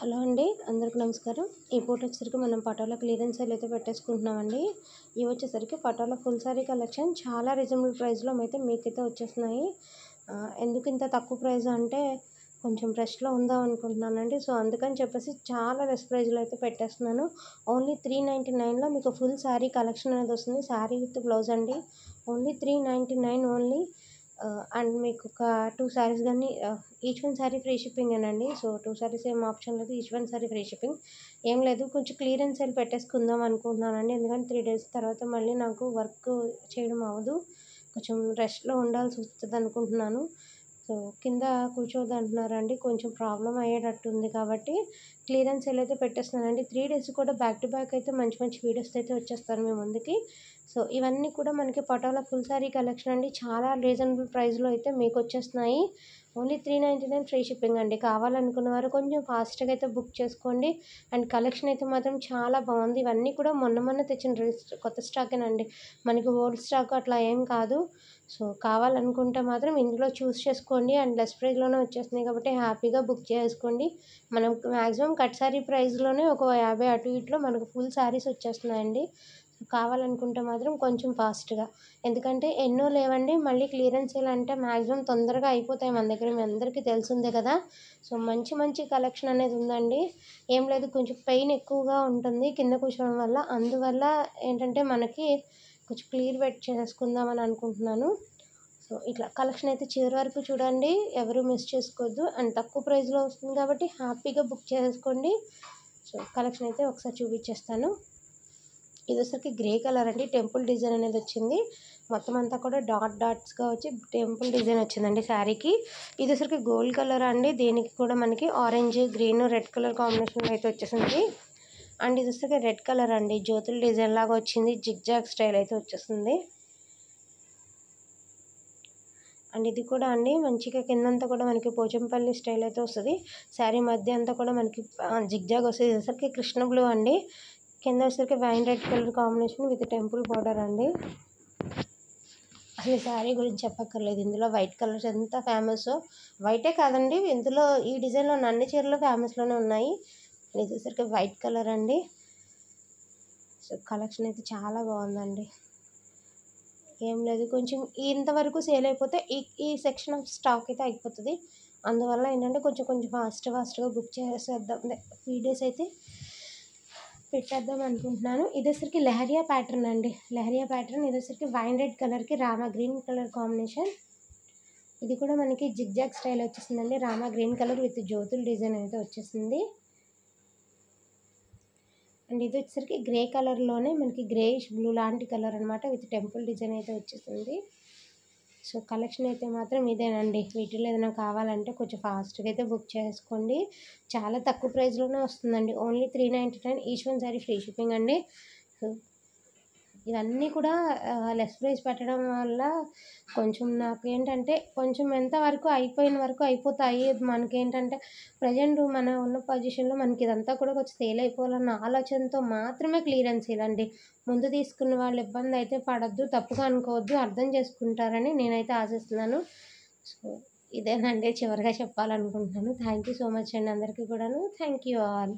hello అండి అందరికీ నమస్కారం ఈ పూట వచ్చేసరికి మనం పటాల క్లియరెన్స్ సేల్ అయితే పెట్టేసుకుంటున్నామండి ఇవి వచ్చేసరికి పటాల ఫుల్ సారీ కలెక్షన్ చాలా రీజనబుల్ ప్రైస్లో అయితే మీకైతే వచ్చేస్తున్నాయి ఎందుకు ఇంత తక్కువ ప్రైస్ అంటే కొంచెం ఫ్రెష్లో ఉందాం అనుకుంటున్నానండి సో అందుకని చెప్పేసి చాలా రెస్ట్ ప్రైజ్లో అయితే పెట్టేస్తున్నాను ఓన్లీ త్రీ నైంటీ నైన్లో మీకు ఫుల్ శారీ కలెక్షన్ అనేది వస్తుంది శారీ విత్ బ్లౌజ్ అండి only three ninety nine only and మీకు ఒక టూ శారీస్ కానీ each one sari free shipping అండి సో టూ శారీస్ ఏం ఆప్షన్ లేదు each one sari free shipping ఏం లేదు కొంచెం క్లియరెన్స్ సేల్ పెట్టేసుకుందాం అనుకుంటున్నానండి ఎందుకంటే త్రీ డేస్ తర్వాత మళ్ళీ నాకు వర్క్ చేయడం అవ్వదు కొంచెం రెస్ట్లో ఉండాల్సి వస్తుంది అనుకుంటున్నాను సో కింద కూర్చోవద్దు అంటున్నారండి కొంచెం ప్రాబ్లం అయ్యేటట్టుంది కాబట్టి క్లియరెన్స్ సేల్ అయితే పెట్టేస్తున్నానండి త్రీ డేస్ కూడా బ్యాక్ టు బ్యాక్ అయితే మంచి మంచి వీడియోస్ అయితే వచ్చేస్తారు మీ ముందుకి సో ఇవన్నీ కూడా మనకి పటోలా ఫుల్ శారీ కలెక్షన్ అండి చాలా రీజనబుల్ ప్రైస్లో అయితే మీకు వచ్చేస్తున్నాయి only three ninety nine free shipping అండి కావాలనుకున్న వారు కొంచెం ఫాస్ట్గా అయితే బుక్ చేసుకోండి అండ్ కలెక్షన్ అయితే మాత్రం చాలా బాగుంది ఇవన్నీ కూడా మొన్న మొన్న తెచ్చిన రీల్స్ కొత్త స్టాకేనండి మనకి ఓల్డ్ స్టాక్ అట్లా ఏం కాదు సో కావాలనుకుంటే మాత్రం ఇందులో చూస్ చేసుకోండి అండ్ లెస్ ప్రైస్లోనే వచ్చేస్తున్నాయి కాబట్టి హ్యాపీగా బుక్ చేసుకోండి మనం మ్యాక్సిమం కట్ సారీ ప్రైస్లోనే ఒక యాభై అటు ఇట్లో మనకు ఫుల్ శారీస్ వచ్చేస్తున్నాయండి కావాలనుకుంటే మాత్రం కొంచెం ఫాస్ట్గా ఎందుకంటే ఎన్నో లేవండి మళ్ళీ క్లియరెన్స్ చేయాలంటే అంటే మ్యాక్సిమం తొందరగా అయిపోతాయి మన దగ్గర మీ అందరికీ తెలిసిందే కదా సో మంచి మంచి కలెక్షన్ అనేది ఉందండి ఏం లేదు కొంచెం పెయిన్ ఎక్కువగా ఉంటుంది కింద కూర్చోవడం వల్ల అందువల్ల ఏంటంటే మనకి కొంచెం క్లియర్ వెట్ చేసుకుందాం అని అనుకుంటున్నాను సో ఇట్లా కలెక్షన్ అయితే చివరి వరకు చూడండి ఎవరు మిస్ చేసుకోవద్దు అండ్ తక్కువ ప్రైస్లో వస్తుంది కాబట్టి హ్యాపీగా బుక్ చేసుకోండి సో కలెక్షన్ అయితే ఒకసారి చూపించేస్తాను ఇది వచ్చేసరికి గ్రే కలర్ అండి టెంపుల్ డిజైన్ అనేది వచ్చింది మొత్తం అంతా కూడా డాట్ డాట్స్గా వచ్చి టెంపుల్ డిజైన్ వచ్చిందండి శారీకి ఇది వచ్చరికి గోల్డ్ కలర్ అండి దీనికి కూడా మనకి ఆరెంజ్ గ్రీన్ రెడ్ కలర్ కాంబినేషన్లో అయితే వచ్చేసింది అండ్ ఇది వచ్చరికి రెడ్ కలర్ అండి జ్యోతుల డిజైన్ లాగా వచ్చింది జిగ్జాగ్ స్టైల్ అయితే వచ్చేసింది అండ్ ఇది కూడా అండి మంచిగా కిందంతా కూడా మనకి పోచంపల్లి స్టైల్ అయితే వస్తుంది శారీ మధ్య అంతా కూడా మనకి జిగ్జాగ్ వస్తుంది ఇదిసరికి కృష్ణ బ్లూ అండి కింద వచ్చేసరికి wine red colour combination with temple border అండి అసలు శారీ గురించి చెప్పక్కర్లేదు ఇందులో వైట్ కలర్స్ ఎంత ఫేమస్ వైటే కాదండి ఇందులో ఈ డిజైన్లో అన్ని చీరలు ఫేమస్లోనే ఉన్నాయి ఇది వచ్చేసరికి వైట్ కలర్ అండి సో కలెక్షన్ అయితే చాలా బాగుందండి ఏం లేదు కొంచెం ఇంతవరకు సేల్ అయిపోతే ఈ ఈ సెక్షన్ ఆఫ్ స్టాక్ అయితే అయిపోతుంది అందువల్ల ఏంటంటే కొంచెం కొంచెం ఫాస్ట్ ఫాస్ట్గా బుక్ చేసేద్దాం త్రీ డేస్ అయితే పెట్టేద్దాం అనుకుంటున్నాను ఇదేసరికి లెహరియా ప్యాటర్న్ అండి లెహరియా ప్యాటర్న్ ఇదేసరికి వైన్ రెడ్ కలర్కి రామా గ్రీన్ కలర్ కాంబినేషన్ ఇది కూడా మనకి జిగ్జాగ్ స్టైల్ వచ్చేసిందండి రామా గ్రీన్ కలర్ విత్ జ్యోతుల డిజైన్ అయితే వచ్చేసింది అండ్ ఇది వచ్చేసరికి గ్రే కలర్లోనే మనకి గ్రేయిష్ బ్లూ లాంటి కలర్ అనమాట విత్ టెంపుల్ డిజైన్ అయితే వచ్చేసింది సో కలెక్షన్ అయితే మాత్రం ఇదేనండి వీటిలో ఏదైనా కావాలంటే కొంచెం ఫాస్ట్గా అయితే బుక్ చేసుకోండి చాలా తక్కువ ప్రైస్లోనే వస్తుందండి only three ninety nine each one sari free shipping అండి ఇవన్నీ కూడా లెస్ ప్రైస్ పెట్టడం వల్ల కొంచెం నాకు ఏంటంటే కొంచెం ఎంతవరకు అయిపోయిన వరకు అయిపోతాయి మనకేంటంటే ప్రజెంట్ మన ఉన్న పొజిషన్లో మనకి ఇదంతా కూడా కొంచెం సేల్ అయిపోవాలన్న ఆలోచనతో మాత్రమే క్లియరెన్స్ ఇలాంటి ముందు తీసుకున్న వాళ్ళు ఇబ్బంది అయితే పడద్దు తప్పుగా అనుకోవద్దు అర్థం చేసుకుంటారని నేనైతే ఆశిస్తున్నాను సో ఇదేనండి చివరిగా చెప్పాలనుకుంటున్నాను థ్యాంక్ యూ సో మచ్ అండి అందరికీ కూడాను థ్యాంక్ యూ ఆల్